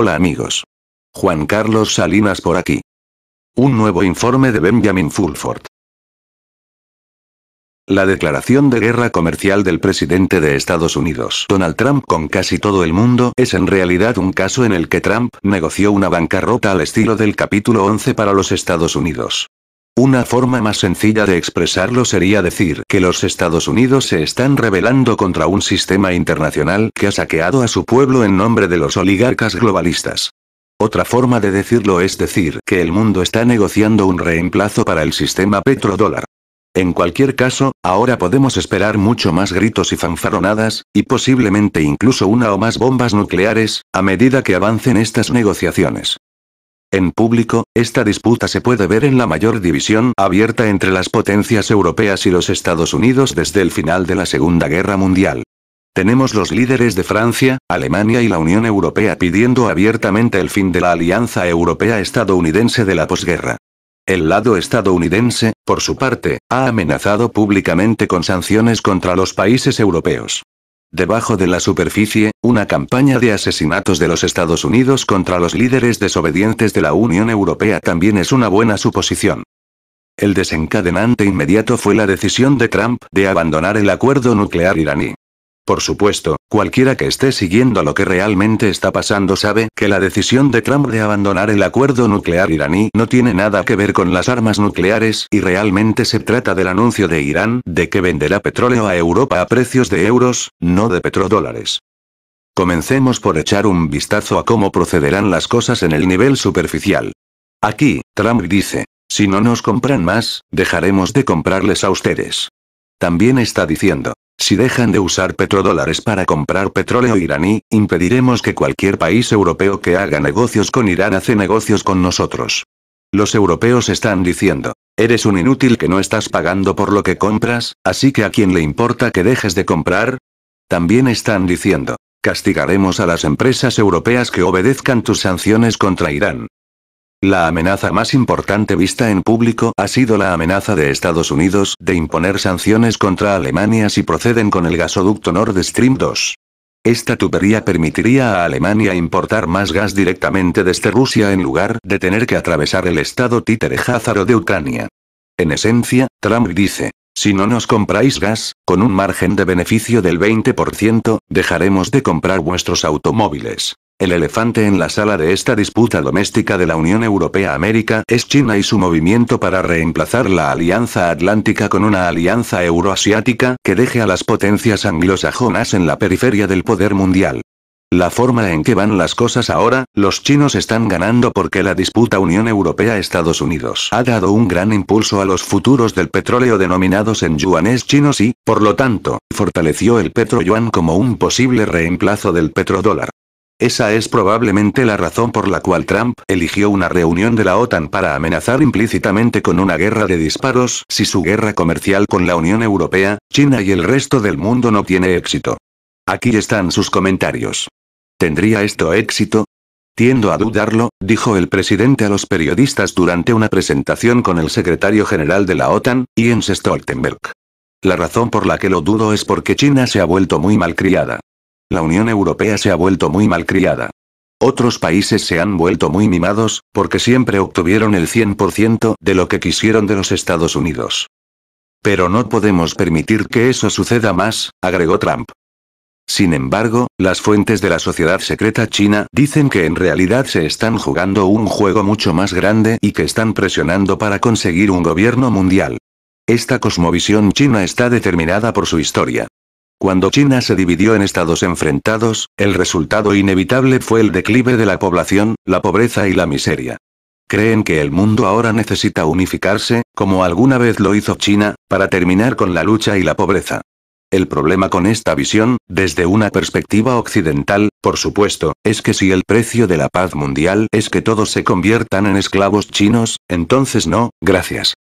Hola amigos. Juan Carlos Salinas por aquí. Un nuevo informe de Benjamin Fulford. La declaración de guerra comercial del presidente de Estados Unidos, Donald Trump, con casi todo el mundo, es en realidad un caso en el que Trump negoció una bancarrota al estilo del capítulo 11 para los Estados Unidos. Una forma más sencilla de expresarlo sería decir que los Estados Unidos se están rebelando contra un sistema internacional que ha saqueado a su pueblo en nombre de los oligarcas globalistas. Otra forma de decirlo es decir que el mundo está negociando un reemplazo para el sistema petrodólar. En cualquier caso, ahora podemos esperar mucho más gritos y fanfarronadas y posiblemente incluso una o más bombas nucleares, a medida que avancen estas negociaciones. En público, esta disputa se puede ver en la mayor división abierta entre las potencias europeas y los Estados Unidos desde el final de la Segunda Guerra Mundial. Tenemos los líderes de Francia, Alemania y la Unión Europea pidiendo abiertamente el fin de la alianza europea-estadounidense de la posguerra. El lado estadounidense, por su parte, ha amenazado públicamente con sanciones contra los países europeos. Debajo de la superficie, una campaña de asesinatos de los Estados Unidos contra los líderes desobedientes de la Unión Europea también es una buena suposición. El desencadenante inmediato fue la decisión de Trump de abandonar el acuerdo nuclear iraní. Por supuesto, cualquiera que esté siguiendo lo que realmente está pasando sabe que la decisión de Trump de abandonar el acuerdo nuclear iraní no tiene nada que ver con las armas nucleares y realmente se trata del anuncio de Irán de que venderá petróleo a Europa a precios de euros, no de petrodólares. Comencemos por echar un vistazo a cómo procederán las cosas en el nivel superficial. Aquí, Trump dice, si no nos compran más, dejaremos de comprarles a ustedes. También está diciendo, si dejan de usar petrodólares para comprar petróleo iraní, impediremos que cualquier país europeo que haga negocios con Irán hace negocios con nosotros. Los europeos están diciendo, eres un inútil que no estás pagando por lo que compras, así que a quién le importa que dejes de comprar? También están diciendo, castigaremos a las empresas europeas que obedezcan tus sanciones contra Irán. La amenaza más importante vista en público ha sido la amenaza de Estados Unidos de imponer sanciones contra Alemania si proceden con el gasoducto Nord Stream 2. Esta tubería permitiría a Alemania importar más gas directamente desde Rusia en lugar de tener que atravesar el estado títere házaro de Ucrania. En esencia, Trump dice, si no nos compráis gas, con un margen de beneficio del 20%, dejaremos de comprar vuestros automóviles. El elefante en la sala de esta disputa doméstica de la Unión Europea-América es China y su movimiento para reemplazar la Alianza Atlántica con una alianza euroasiática que deje a las potencias anglosajonas en la periferia del poder mundial. La forma en que van las cosas ahora, los chinos están ganando porque la disputa Unión Europea-Estados Unidos ha dado un gran impulso a los futuros del petróleo denominados en yuanes chinos y, por lo tanto, fortaleció el petroyuan como un posible reemplazo del petrodólar. Esa es probablemente la razón por la cual Trump eligió una reunión de la OTAN para amenazar implícitamente con una guerra de disparos si su guerra comercial con la Unión Europea, China y el resto del mundo no tiene éxito. Aquí están sus comentarios. ¿Tendría esto éxito? Tiendo a dudarlo, dijo el presidente a los periodistas durante una presentación con el secretario general de la OTAN, Jens Stoltenberg. La razón por la que lo dudo es porque China se ha vuelto muy malcriada. La Unión Europea se ha vuelto muy malcriada. Otros países se han vuelto muy mimados, porque siempre obtuvieron el 100% de lo que quisieron de los Estados Unidos. Pero no podemos permitir que eso suceda más, agregó Trump. Sin embargo, las fuentes de la sociedad secreta china dicen que en realidad se están jugando un juego mucho más grande y que están presionando para conseguir un gobierno mundial. Esta cosmovisión china está determinada por su historia. Cuando China se dividió en estados enfrentados, el resultado inevitable fue el declive de la población, la pobreza y la miseria. Creen que el mundo ahora necesita unificarse, como alguna vez lo hizo China, para terminar con la lucha y la pobreza. El problema con esta visión, desde una perspectiva occidental, por supuesto, es que si el precio de la paz mundial es que todos se conviertan en esclavos chinos, entonces no, gracias.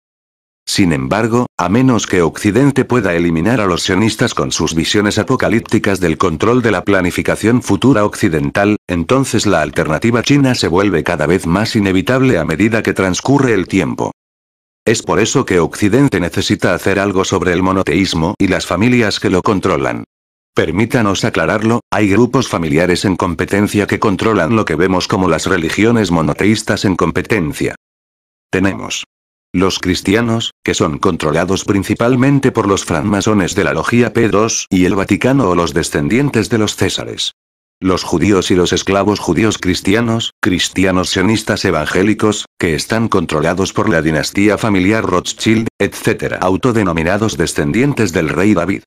Sin embargo, a menos que Occidente pueda eliminar a los sionistas con sus visiones apocalípticas del control de la planificación futura occidental, entonces la alternativa china se vuelve cada vez más inevitable a medida que transcurre el tiempo. Es por eso que Occidente necesita hacer algo sobre el monoteísmo y las familias que lo controlan. Permítanos aclararlo, hay grupos familiares en competencia que controlan lo que vemos como las religiones monoteístas en competencia. Tenemos los cristianos, que son controlados principalmente por los francmasones de la Logía P2 y el Vaticano o los descendientes de los Césares. Los judíos y los esclavos judíos cristianos, cristianos sionistas evangélicos, que están controlados por la dinastía familiar Rothschild, etc. Autodenominados descendientes del rey David.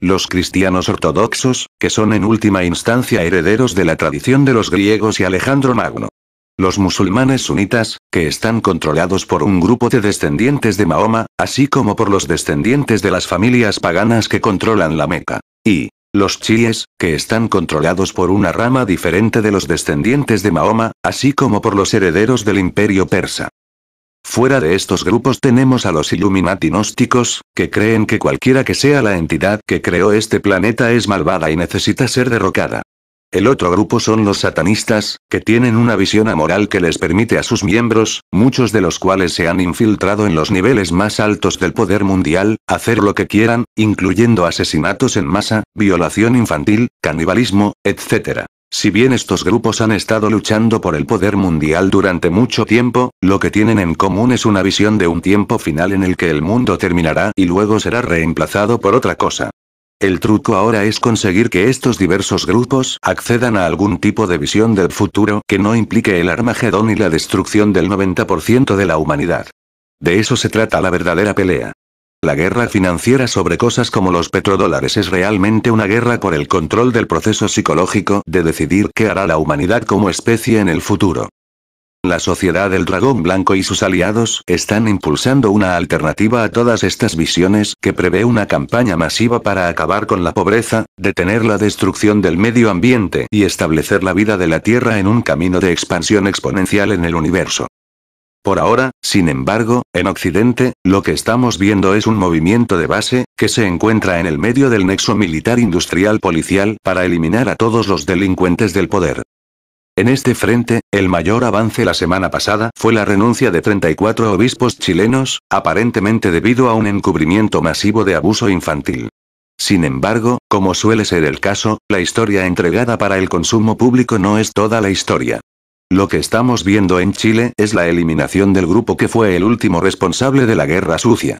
Los cristianos ortodoxos, que son en última instancia herederos de la tradición de los griegos y Alejandro Magno. Los musulmanes sunitas, que están controlados por un grupo de descendientes de Mahoma, así como por los descendientes de las familias paganas que controlan la Meca. Y, los chiíes, que están controlados por una rama diferente de los descendientes de Mahoma, así como por los herederos del imperio persa. Fuera de estos grupos tenemos a los Illuminati gnósticos, que creen que cualquiera que sea la entidad que creó este planeta es malvada y necesita ser derrocada. El otro grupo son los satanistas, que tienen una visión amoral que les permite a sus miembros, muchos de los cuales se han infiltrado en los niveles más altos del poder mundial, hacer lo que quieran, incluyendo asesinatos en masa, violación infantil, canibalismo, etc. Si bien estos grupos han estado luchando por el poder mundial durante mucho tiempo, lo que tienen en común es una visión de un tiempo final en el que el mundo terminará y luego será reemplazado por otra cosa. El truco ahora es conseguir que estos diversos grupos accedan a algún tipo de visión del futuro que no implique el Armagedón y la destrucción del 90% de la humanidad. De eso se trata la verdadera pelea. La guerra financiera sobre cosas como los petrodólares es realmente una guerra por el control del proceso psicológico de decidir qué hará la humanidad como especie en el futuro. La Sociedad del Dragón Blanco y sus aliados están impulsando una alternativa a todas estas visiones que prevé una campaña masiva para acabar con la pobreza, detener la destrucción del medio ambiente y establecer la vida de la Tierra en un camino de expansión exponencial en el universo. Por ahora, sin embargo, en Occidente, lo que estamos viendo es un movimiento de base, que se encuentra en el medio del nexo militar industrial policial para eliminar a todos los delincuentes del poder. En este frente, el mayor avance la semana pasada fue la renuncia de 34 obispos chilenos, aparentemente debido a un encubrimiento masivo de abuso infantil. Sin embargo, como suele ser el caso, la historia entregada para el consumo público no es toda la historia. Lo que estamos viendo en Chile es la eliminación del grupo que fue el último responsable de la guerra sucia.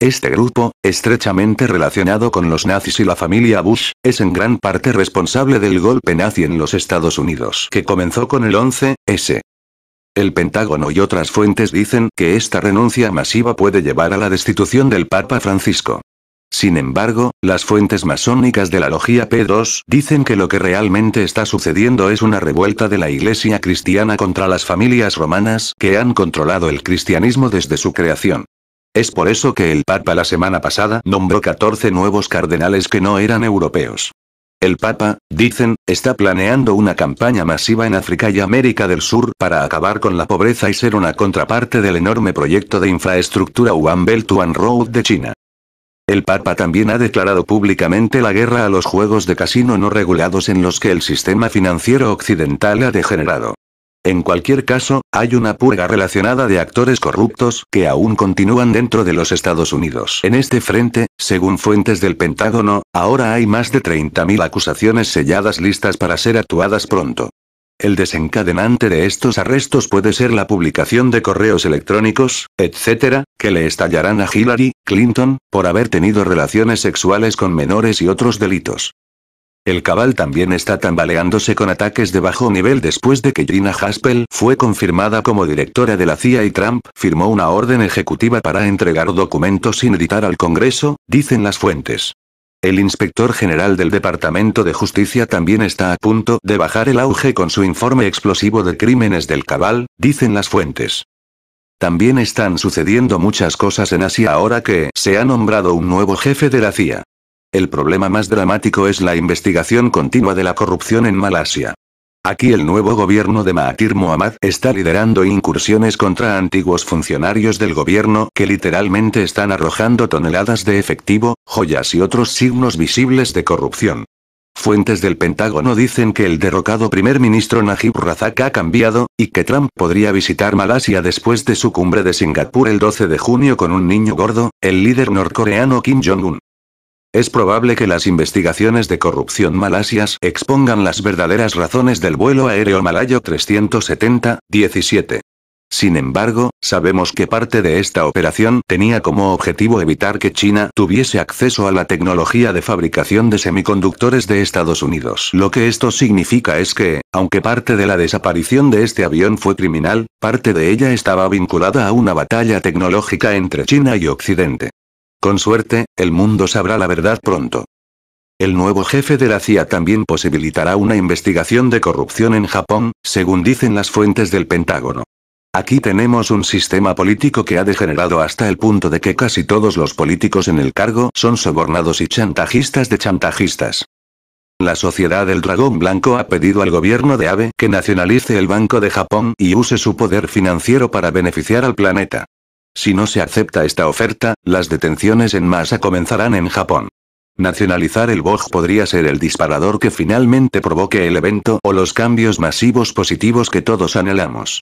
Este grupo, estrechamente relacionado con los nazis y la familia Bush, es en gran parte responsable del golpe nazi en los Estados Unidos que comenzó con el 11-S. El Pentágono y otras fuentes dicen que esta renuncia masiva puede llevar a la destitución del Papa Francisco. Sin embargo, las fuentes masónicas de la logía P2 dicen que lo que realmente está sucediendo es una revuelta de la Iglesia cristiana contra las familias romanas que han controlado el cristianismo desde su creación. Es por eso que el Papa la semana pasada nombró 14 nuevos cardenales que no eran europeos. El Papa, dicen, está planeando una campaña masiva en África y América del Sur para acabar con la pobreza y ser una contraparte del enorme proyecto de infraestructura One Belt One Road de China. El Papa también ha declarado públicamente la guerra a los juegos de casino no regulados en los que el sistema financiero occidental ha degenerado. En cualquier caso, hay una purga relacionada de actores corruptos que aún continúan dentro de los Estados Unidos. En este frente, según fuentes del Pentágono, ahora hay más de 30.000 acusaciones selladas listas para ser actuadas pronto. El desencadenante de estos arrestos puede ser la publicación de correos electrónicos, etc., que le estallarán a Hillary Clinton, por haber tenido relaciones sexuales con menores y otros delitos. El Cabal también está tambaleándose con ataques de bajo nivel después de que Gina Haspel fue confirmada como directora de la CIA y Trump firmó una orden ejecutiva para entregar documentos sin editar al Congreso, dicen las fuentes. El inspector general del Departamento de Justicia también está a punto de bajar el auge con su informe explosivo de crímenes del Cabal, dicen las fuentes. También están sucediendo muchas cosas en Asia ahora que se ha nombrado un nuevo jefe de la CIA. El problema más dramático es la investigación continua de la corrupción en Malasia. Aquí el nuevo gobierno de Mahathir Mohamad está liderando incursiones contra antiguos funcionarios del gobierno que literalmente están arrojando toneladas de efectivo, joyas y otros signos visibles de corrupción. Fuentes del Pentágono dicen que el derrocado primer ministro Najib Razak ha cambiado, y que Trump podría visitar Malasia después de su cumbre de Singapur el 12 de junio con un niño gordo, el líder norcoreano Kim Jong-un. Es probable que las investigaciones de corrupción malasias expongan las verdaderas razones del vuelo aéreo malayo 370-17. Sin embargo, sabemos que parte de esta operación tenía como objetivo evitar que China tuviese acceso a la tecnología de fabricación de semiconductores de Estados Unidos. Lo que esto significa es que, aunque parte de la desaparición de este avión fue criminal, parte de ella estaba vinculada a una batalla tecnológica entre China y Occidente. Con suerte, el mundo sabrá la verdad pronto. El nuevo jefe de la CIA también posibilitará una investigación de corrupción en Japón, según dicen las fuentes del Pentágono. Aquí tenemos un sistema político que ha degenerado hasta el punto de que casi todos los políticos en el cargo son sobornados y chantajistas de chantajistas. La Sociedad del Dragón Blanco ha pedido al gobierno de Abe que nacionalice el Banco de Japón y use su poder financiero para beneficiar al planeta. Si no se acepta esta oferta, las detenciones en masa comenzarán en Japón. Nacionalizar el BOJ podría ser el disparador que finalmente provoque el evento o los cambios masivos positivos que todos anhelamos.